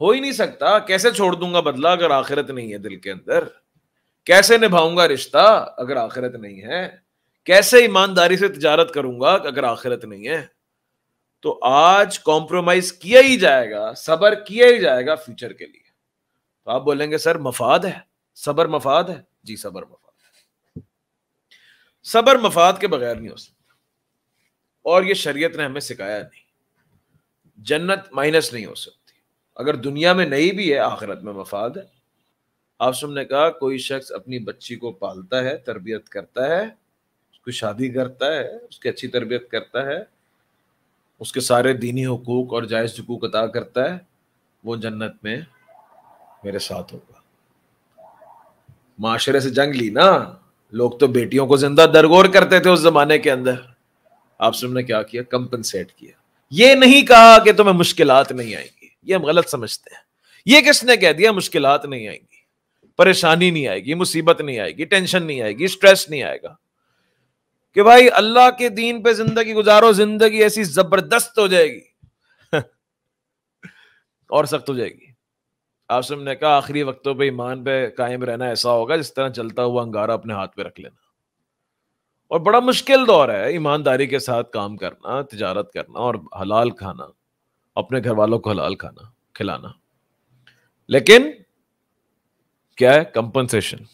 हो ही नहीं सकता कैसे छोड़ दूंगा बदला अगर आखिरत नहीं है दिल के अंदर कैसे निभाऊंगा रिश्ता अगर आखिरत नहीं है कैसे ईमानदारी से तजारत करूंगा अगर आखिरत नहीं है तो आज कॉम्प्रोमाइज किया ही जाएगा सबर किया ही जाएगा फ्यूचर के लिए तो आप बोलेंगे सर मफाद है सबर मफाद है जी सबर मफाद है सबर मफाद के बगैर नहीं हो सकता और ये शरीयत ने हमें सिखाया नहीं जन्नत माइनस नहीं हो सकती अगर दुनिया में नहीं भी है आखिरत में मफाद है आप ने कहा कोई शख्स अपनी बच्ची को पालता है तरबियत करता है उसकी शादी करता है उसकी अच्छी तरबियत करता है उसके सारे दीनी हकूक और जायज़ हकूक अदा करता है वो जन्नत में मेरे साथ होगा माशरे से जंग ली ना लोग तो बेटियों को जिंदा दरगोर करते थे उस जमाने के अंदर आप सबने क्या किया कंपनसेट किया ये नहीं कहा कि तुम्हें मुश्किलात नहीं आई ये हम गलत समझते हैं ये किसने कह दिया मुश्किलात नहीं आएंगी परेशानी नहीं आएगी मुसीबत नहीं आएगी टेंशन नहीं आएगी स्ट्रेस नहीं आएगा कि भाई अल्लाह के दीन पे जिंदगी गुजारो जिंदगी ऐसी जबरदस्त हो जाएगी और सख्त हो जाएगी आसम ने कहा आखिरी वक्तों पे ईमान पे कायम रहना ऐसा होगा जिस तरह चलता हुआ अंगारा अपने हाथ पे रख लेना और बड़ा मुश्किल दौर है ईमानदारी के साथ काम करना तिजारत करना और हलाल खाना अपने घर वालों को हलाल खाना खिलाना लेकिन क्या है कंपनसेशन